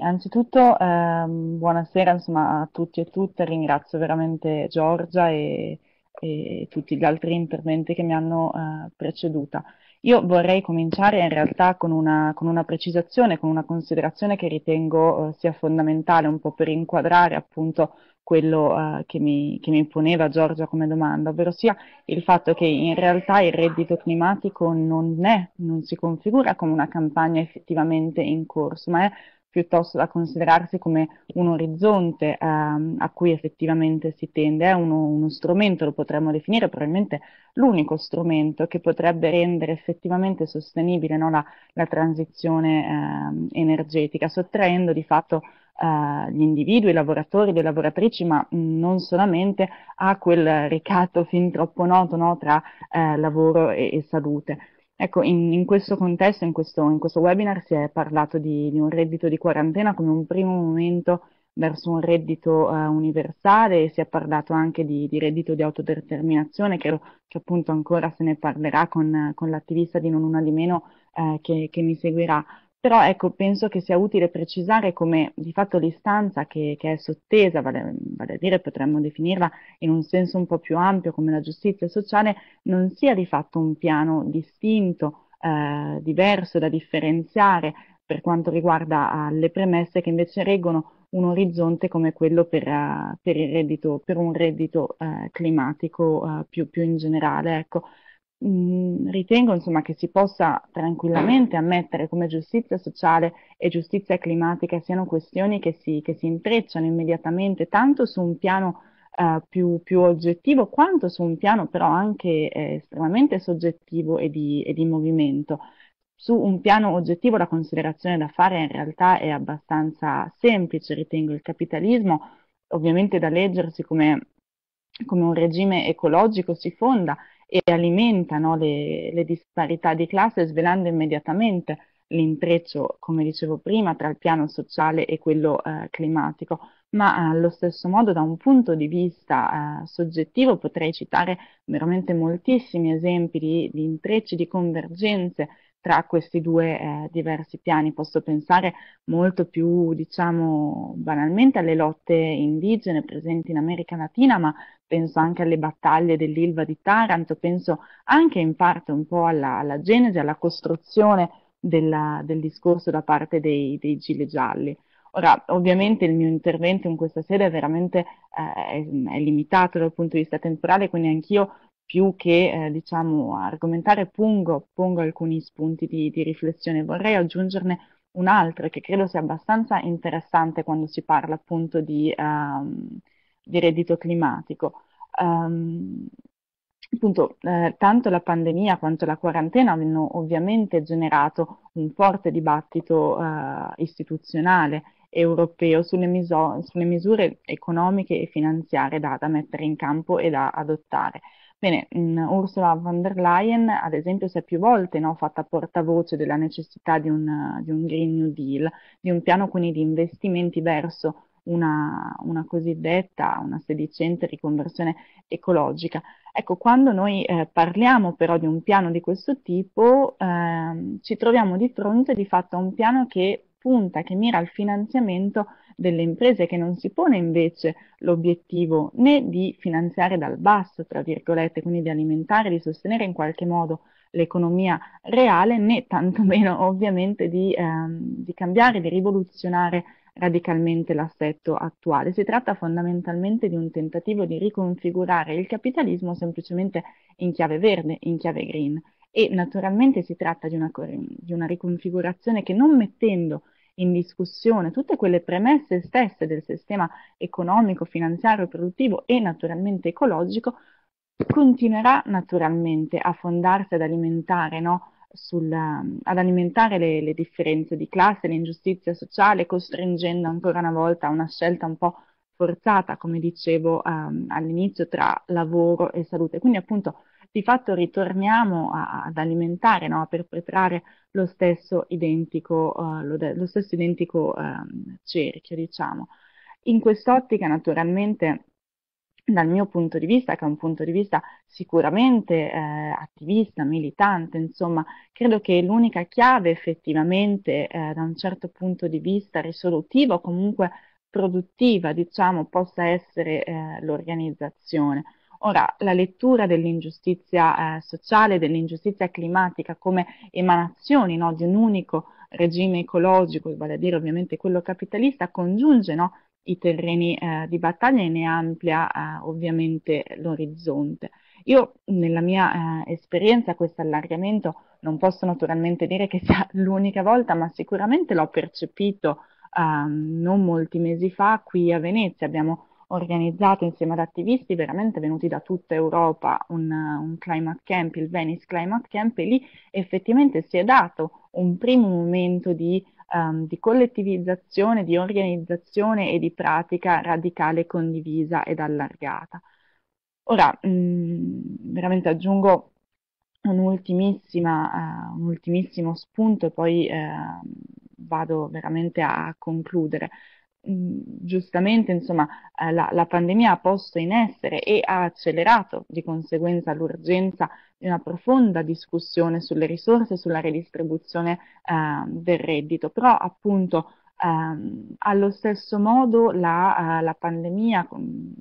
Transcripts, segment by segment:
Anzitutto, ehm, buonasera insomma, a tutti e tutte, ringrazio veramente Giorgia e, e tutti gli altri interventi che mi hanno eh, preceduta. Io vorrei cominciare in realtà con una, con una precisazione, con una considerazione che ritengo eh, sia fondamentale un po' per inquadrare appunto quello eh, che, mi, che, mi, poneva Giorgia come domanda, ovvero sia il fatto che in realtà il reddito climatico non è, non si configura come una campagna effettivamente in corso, ma è piuttosto da considerarsi come un orizzonte ehm, a cui effettivamente si tende, è uno, uno, strumento, lo potremmo definire probabilmente l'unico strumento che potrebbe rendere effettivamente sostenibile no, la, la, transizione ehm, energetica, sottraendo di fatto eh, gli individui, i lavoratori, le lavoratrici, ma non solamente a quel ricatto fin troppo noto no, tra eh, lavoro e, e salute. Ecco, in, in questo contesto, in questo, in questo, webinar si è parlato di, di, un reddito di quarantena come un primo momento verso un reddito eh, universale e si è parlato anche di, di, reddito di autodeterminazione, credo che appunto ancora se ne parlerà con, con l'attivista di Non Una di Meno eh, che, che mi seguirà. Però ecco, penso che sia utile precisare come di fatto l'istanza che, che è sottesa, vale, vale, a dire potremmo definirla in un senso un po' più ampio come la giustizia sociale, non sia di fatto un piano distinto, eh, diverso da differenziare per quanto riguarda eh, le premesse che invece reggono un orizzonte come quello per, eh, per, reddito, per un reddito eh, climatico eh, più, più, in generale. Ecco, ritengo insomma, che si possa tranquillamente ammettere come giustizia sociale e giustizia climatica siano questioni che si, che si intrecciano immediatamente tanto su un piano eh, più, più, oggettivo quanto su un piano però anche eh, estremamente soggettivo e di, e di movimento su un piano oggettivo la considerazione da fare in realtà è abbastanza semplice, ritengo il capitalismo ovviamente da leggersi come, come un regime ecologico si fonda e alimentano le, le disparità di classe svelando immediatamente l'intreccio, come dicevo prima, tra il piano sociale e quello eh, climatico, ma eh, allo stesso modo da un punto di vista eh, soggettivo potrei citare veramente moltissimi esempi di, di intrecci, di convergenze tra questi due eh, diversi piani. Posso pensare molto più, diciamo, banalmente alle lotte indigene presenti in America Latina, ma penso anche alle battaglie dell'Ilva di Taranto, penso anche in parte un po' alla, alla genesi, alla costruzione della, del discorso da parte dei, dei Gile Gialli. Ora, ovviamente il mio intervento in questa sede è veramente eh, è limitato dal punto di vista temporale, quindi anch'io più che eh, diciamo, argomentare pongo, pongo, alcuni spunti di, di riflessione. Vorrei aggiungerne un altro che credo sia abbastanza interessante quando si parla appunto di, um, di reddito climatico. Um, appunto, eh, tanto la pandemia quanto la quarantena hanno ovviamente generato un forte dibattito eh, istituzionale europeo sulle, miso- sulle, misure economiche e finanziarie da, da, mettere in campo e da adottare. Bene, mh, mm, Ursula von der Leyen, ad esempio, si è più volte no, fatta portavoce della necessità di un, di un Green New Deal, di un piano quindi di investimenti verso una, una cosiddetta, una sedicente riconversione ecologica. Ecco, quando noi eh, parliamo però di un piano di questo tipo, ehm, ci troviamo di fronte di fatto a un piano che punta, che mira al finanziamento delle imprese, che non si pone invece l'obiettivo né di finanziare dal basso, tra virgolette, quindi di alimentare, di sostenere in qualche modo l'economia reale, né tantomeno ovviamente di, ehm, di cambiare, di rivoluzionare radicalmente l'assetto attuale. Si tratta fondamentalmente di un tentativo di riconfigurare il capitalismo semplicemente in chiave verde, in chiave green e naturalmente si tratta di una, di una riconfigurazione che non mettendo in discussione tutte quelle premesse stesse del sistema economico, finanziario, produttivo e naturalmente ecologico, continuerà naturalmente a fondarsi, ad alimentare no? sulla, ehm, ad alimentare le, le, differenze di classe, l'ingiustizia sociale, costringendo ancora una volta a una scelta un po' forzata, come dicevo ehm, all'inizio, tra lavoro e salute. Quindi appunto di fatto ritorniamo a, ad alimentare, no? a perpetrare lo stesso identico, eh, lo de- lo stesso identico ehm, cerchio, diciamo. In quest'ottica naturalmente dal mio punto di vista, che è un punto di vista sicuramente eh, attivista, militante, insomma, credo che l'unica chiave effettivamente eh, da un certo punto di vista risolutiva o comunque produttiva, diciamo, possa essere eh, l'organizzazione. Ora, la lettura dell'ingiustizia eh, sociale, dell'ingiustizia climatica come emanazioni no, di un unico regime ecologico, vale a dire ovviamente quello capitalista, congiunge no, i terreni eh, di battaglia e ne amplia eh, ovviamente l'orizzonte. Io nella mia eh, esperienza questo allargamento non posso naturalmente dire che sia l'unica volta, ma sicuramente l'ho percepito ehm, non molti mesi fa qui a Venezia. Abbiamo organizzato insieme ad attivisti veramente venuti da tutta Europa un, un, climate camp, il Venice Climate Camp, e lì effettivamente si è dato un primo momento di um, di collettivizzazione, di organizzazione e di pratica radicale condivisa ed allargata. Ora, mh, mm, veramente aggiungo un, uh, un ultimissimo spunto e poi uh, vado veramente a concludere. Mm, giustamente insomma, eh, la, la, pandemia ha posto in essere e ha accelerato di conseguenza l'urgenza di una profonda discussione sulle risorse, sulla redistribuzione eh, del reddito, però appunto ehm, allo stesso modo la, eh, la pandemia,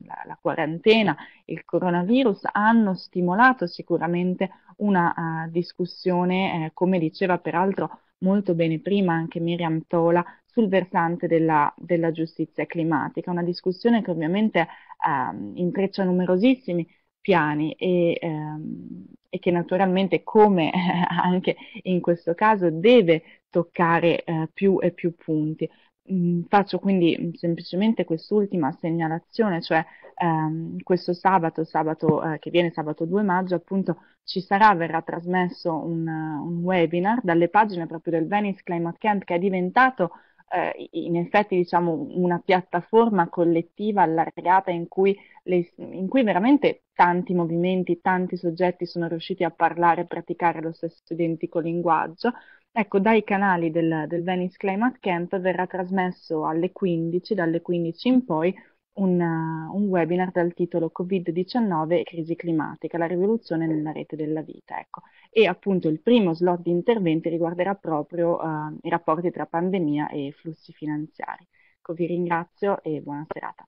la, la, quarantena, il coronavirus hanno stimolato sicuramente una uh, discussione, eh, come diceva peraltro molto bene prima anche Miriam Tola sul versante della, della giustizia climatica, una discussione che ovviamente ehm, intreccia numerosissimi piani e, ehm, e, che naturalmente come anche in questo caso deve toccare eh, più e più punti. Mm, faccio quindi mm, semplicemente quest'ultima segnalazione, cioè ehm, questo sabato, sabato eh, che viene sabato 2 maggio, appunto ci sarà, verrà trasmesso un, un, webinar dalle pagine proprio del Venice Climate Camp che è diventato eh, in effetti diciamo una piattaforma collettiva allargata in cui, le, in cui veramente tanti movimenti, tanti soggetti sono riusciti a parlare e praticare lo stesso identico linguaggio Ecco, dai canali del, del, Venice Climate Camp verrà trasmesso alle 15, dalle 15 in poi, un, uh, un webinar dal titolo Covid-19 e crisi climatica, la rivoluzione nella rete della vita. Ecco. E appunto il primo slot di interventi riguarderà proprio uh, i rapporti tra pandemia e flussi finanziari. Ecco, vi ringrazio e buona serata.